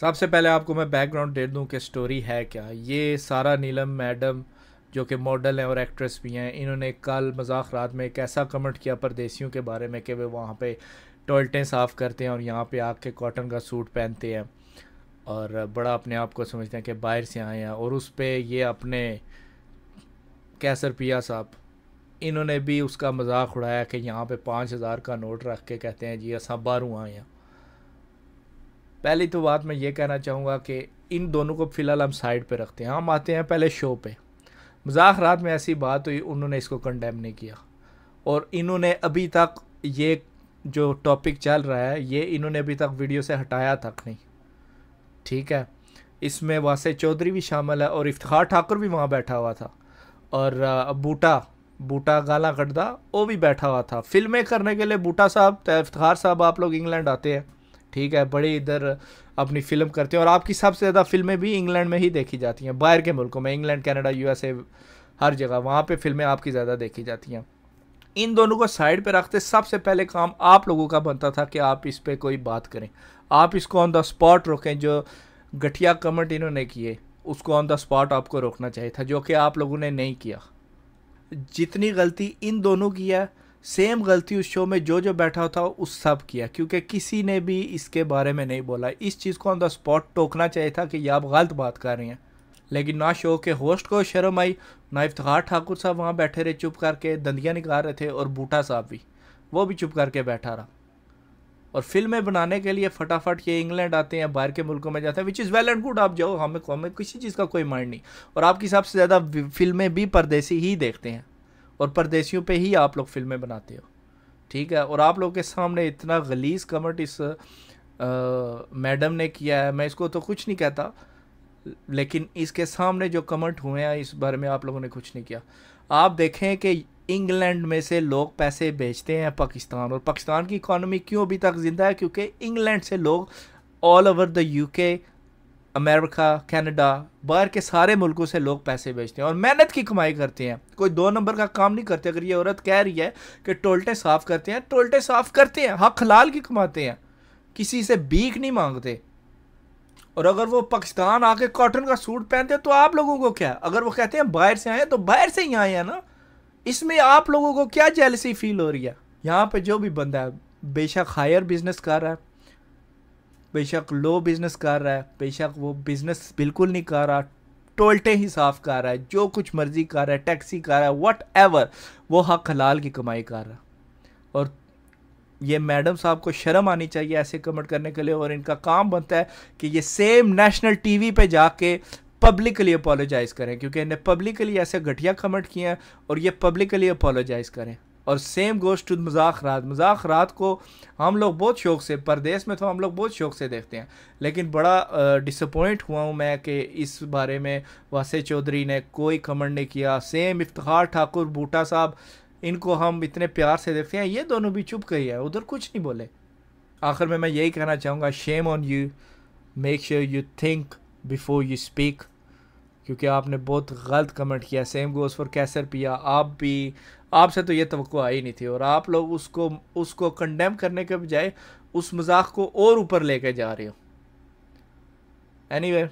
सबसे पहले आपको मैं बैकग्राउंड दे दूं कि स्टोरी है क्या ये सारा नीलम मैडम जो कि मॉडल हैं और एक्ट्रेस भी हैं इन्होंने कल मजाक रात में एक ऐसा कमेंट किया परदेसियों के बारे में कि वे वहाँ पे टॉयलेटें साफ़ करते हैं और यहाँ पे आके कॉटन का सूट पहनते हैं और बड़ा अपने आप को समझते हैं कि बाहर से आए हैं और उस पर ये अपने कैसर पिया साहब इन्होंने भी उसका मजाक उड़ाया कि यहाँ पे पाँच हज़ार का नोट रख के कहते हैं जी असा बारूँ आए हैं पहली तो बात मैं ये कहना चाहूँगा कि इन दोनों को फ़िलहाल हम साइड पे रखते हैं हम आते हैं पहले शो पे मजाक रात में ऐसी बात हुई उन्होंने इसको कंडेम नहीं किया और इन्होंने अभी तक ये जो टॉपिक चल रहा है ये इन्होंने अभी तक वीडियो से हटाया तक नहीं ठीक है इसमें वासे चौधरी भी शामिल है और इफ्तार ठाकुर भी वहाँ बैठा हुआ था और बूटा बूटा गाला कटदा वो भी बैठा हुआ था फिल्में करने के लिए बूटा साहब इफ्तार साहब आप लोग इंग्लैंड आते हैं ठीक है बड़े इधर अपनी फिल्म करते हैं और आपकी सबसे ज़्यादा फिल्में भी इंग्लैंड में ही देखी जाती हैं बाहर के मुल्कों में इंग्लैंड कनाडा यूएसए हर जगह वहाँ पे फिल्में आपकी ज़्यादा देखी जाती हैं इन दोनों को साइड पे रखते सबसे पहले काम आप लोगों का बनता था कि आप इस पर कोई बात करें आप इसको ऑन द स्पॉट रोकें जो गठिया कमेंट इन्होंने किए उसको ऑन द स्पॉट आपको रोकना चाहिए था जो कि आप लोगों ने नहीं किया जितनी गलती इन दोनों की है सेम गलती उस शो में जो जो बैठा होता उस सब किया क्योंकि किसी ने भी इसके बारे में नहीं बोला इस चीज़ को ऑन द स्पॉट टोकना चाहिए था कि ये आप गलत बात कर रही हैं लेकिन ना शो के होस्ट को शर्म आई ना इफ्तार ठाकुर साहब वहाँ बैठे रहे चुप करके दंदियाँ निकाल रहे थे और बूटा साहब भी वो भी चुप करके बैठा रहा और फिल्में बनाने के लिए फटाफट ये इंग्लैंड आते हैं बाहर के मुल्कों में जाते हैं which is well and good आप जाओ हमें हमें किसी चीज़ का कोई माइंड नहीं और आपके हिसाब से ज़्यादा फिल्में भी परदेसी ही देखते हैं और परदेशियों पे ही आप लोग फिल्में बनाते हो ठीक है और आप लोग के सामने इतना गलीस कमेंट इस मैडम ने किया है मैं इसको तो कुछ नहीं कहता लेकिन इसके सामने जो कमेंट हुए हैं इस बारे में आप लोगों ने कुछ नहीं किया आप देखें कि इंग्लैंड में से लोग पैसे भेजते हैं पाकिस्तान और पाकिस्तान की इकॉनमी क्यों अभी तक ज़िंदा है क्योंकि इंग्लैंड से लोग all over the UK America Canada बाहर के सारे मुल्कों से लोग पैसे भेजते हैं और मेहनत की कमाई करते हैं कोई दो नंबर का काम नहीं करते अगर ये औरत कह रही है कि टोल्टे साफ़ करते हैं टोल्टे साफ़ करते हैं हक हलाल की कमाते हैं किसी से भीख नहीं मांगते और अगर वो पाकिस्तान आके कॉटन का सूट पहनते तो आप लोगों को क्या अगर वो कहते हैं बाहर से आए तो बाहर से ही आए हैं ना इसमें आप लोगों को क्या जेलसी फील हो रही है यहाँ पर जो भी बंदा है बेशक हायर बिजनेस कर रहा है बेशक लो बिज़नेस कर रहा है बेशक वो बिज़नेस बिल्कुल नहीं कर रहा टोल्टे ही साफ़ कर रहा है जो कुछ मर्ज़ी कर रहा है टैक्सी कर रहा है वट एवर वो हक हलाल की कमाई कर रहा है और ये मैडम साहब को शर्म आनी चाहिए ऐसे कमेंट करने के लिए और इनका काम बनता है कि ये सेम नेशनल टीवी पे जाके पब्लिकली अपोलोजाइज़ करें क्योंकि इन्हें पब्लिकली ऐसे घटिया कमेंट किए हैं और ये पब्लिकली अपोलोजाइज़ करें और सेम गोज टू मजाक रात मजाक रात को हम लोग बहुत शौक से परदेश में तो हम लोग बहुत शौक से देखते हैं लेकिन बड़ा डिसअपॉइंट हुआ हूँ मैं कि इस बारे में वासे चौधरी ने कोई कमेंट नहीं किया सेम इफ्तार ठाकुर बूटा साहब इनको हम इतने प्यार से देखते हैं ये दोनों भी चुप गई है उधर कुछ नहीं बोले आखिर में मैं यही कहना चाहूँगा shame on you make sure you think before you speak क्योंकि आपने बहुत गलत कमेंट किया सेम गोज़ फॉर कैसर पिया आप भी आपसे तो ये तो आई नहीं थी और आप लोग उसको उसको कंडेम करने के बजाय उस मजाक को और ऊपर लेके जा रहे हो anyway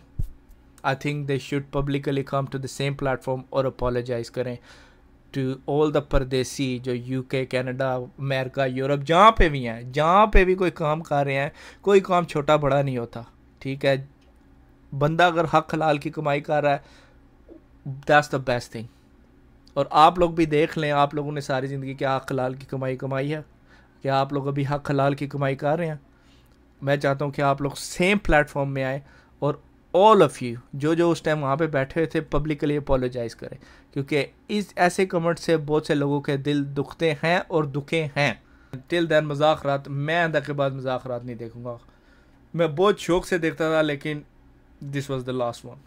I think they should publicly come to the same platform और अपोलोजाइज करें टू ऑल द परदेसी जो यूके कनाडा अमेरिका यूरोप जहाँ पे भी हैं जहाँ पे भी कोई काम कर रहे हैं कोई काम छोटा बड़ा नहीं होता ठीक है बंदा अगर हक हलाल की कमाई कर रहा है दैट्स द बेस्ट थिंग और आप लोग भी देख लें आप लोगों ने सारी ज़िंदगी क्या हक हलाल की कमाई कमाई है क्या आप लोग अभी हक हलाल की कमाई कर रहे हैं मैं चाहता हूँ कि आप लोग सेम प्लेटफॉर्म में आएँ और ऑल ऑफ़ यू जो जो उस टाइम वहाँ पे बैठे हुए थे पब्लिकली अपोलोजाइज़ करें क्योंकि इस ऐसे कमेंट से बहुत से लोगों के दिल दुखते हैं और दुखे हैं टिल दैन मजाक रात मैं अंदर के बाद मजाक रात नहीं देखूँगा मैं बहुत शौक से देखता था लेकिन this was the last one